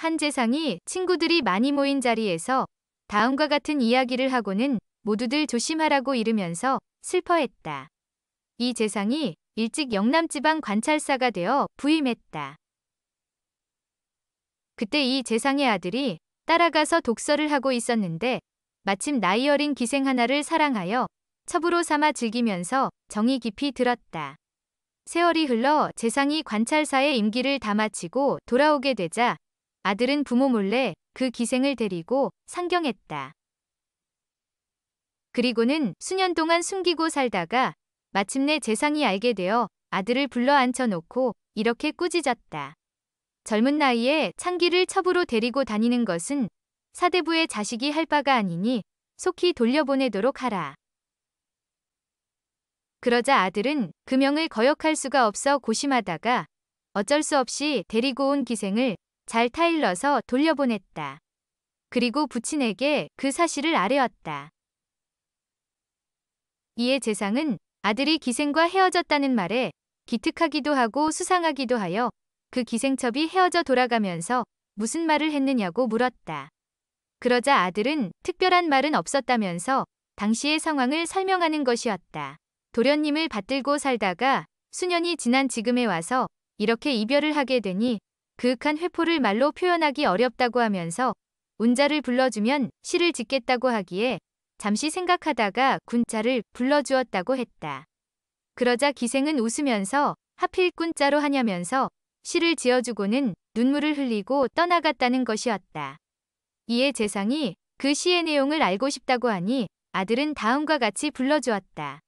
한재상이 친구들이 많이 모인 자리에서 다음과 같은 이야기를 하고는 모두들 조심하라고 이르면서 슬퍼했다. 이 재상이 일찍 영남지방 관찰사가 되어 부임했다. 그때 이 재상의 아들이 따라가서 독서를 하고 있었는데 마침 나이 어린 기생 하나를 사랑하여 첩으로 삼아 즐기면서 정이 깊이 들었다. 세월이 흘러 재상이 관찰사의 임기를 다 마치고 돌아오게 되자 아들은 부모 몰래 그 기생을 데리고 상경했다. 그리고는 수년 동안 숨기고 살다가 마침내 재상이 알게 되어 아들을 불러 앉혀놓고 이렇게 꾸짖었다. 젊은 나이에 창기를 첩으로 데리고 다니는 것은 사대부의 자식이 할 바가 아니니 속히 돌려보내도록 하라. 그러자 아들은 금영을 거역할 수가 없어 고심하다가 어쩔 수 없이 데리고 온 기생을 잘 타일러서 돌려보냈다. 그리고 부친에게 그 사실을 아뢰었다. 이에 재상은 아들이 기생과 헤어졌다는 말에 기특하기도 하고 수상하기도 하여 그 기생첩이 헤어져 돌아가면서 무슨 말을 했느냐고 물었다. 그러자 아들은 특별한 말은 없었다면서 당시의 상황을 설명하는 것이었다. 도련님을 받들고 살다가 수년이 지난 지금에 와서 이렇게 이별을 하게 되니 그윽한 회포를 말로 표현하기 어렵다고 하면서 운자를 불러주면 시를 짓겠다고 하기에 잠시 생각하다가 군자를 불러주었다고 했다. 그러자 기생은 웃으면서 하필 군자로 하냐면서 시를 지어주고는 눈물을 흘리고 떠나갔다는 것이었다. 이에 재상이 그 시의 내용을 알고 싶다고 하니 아들은 다음과 같이 불러주었다.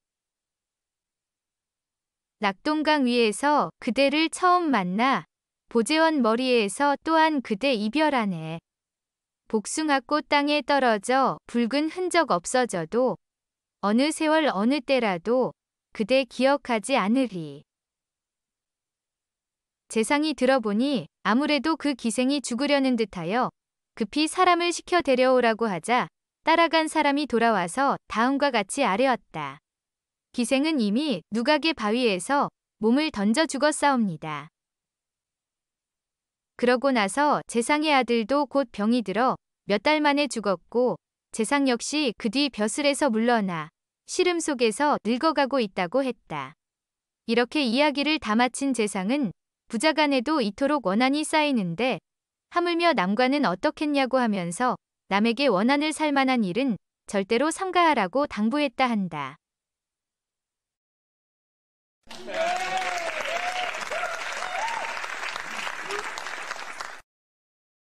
낙동강 위에서 그대를 처음 만나 보재원 머리에서 또한 그대 이별 안에 복숭아꽃 땅에 떨어져 붉은 흔적 없어져도 어느 세월 어느 때라도 그대 기억하지 않으리. 재상이 들어보니 아무래도 그 기생이 죽으려는 듯하여 급히 사람을 시켜 데려오라고 하자 따라간 사람이 돌아와서 다음과 같이 아뢰었다. 기생은 이미 누각의 바위에서 몸을 던져 죽었사옵니다. 그러고 나서 재상의 아들도 곧 병이 들어 몇 달 만에 죽었고 재상 역시 그 뒤 벼슬에서 물러나 시름 속에서 늙어가고 있다고 했다. 이렇게 이야기를 다 마친 재상은 부자 간에도 이토록 원한이 쌓이는데 하물며 남과는 어떻겠냐고 하면서 남에게 원한을 살 만한 일은 절대로 삼가하라고 당부했다 한다.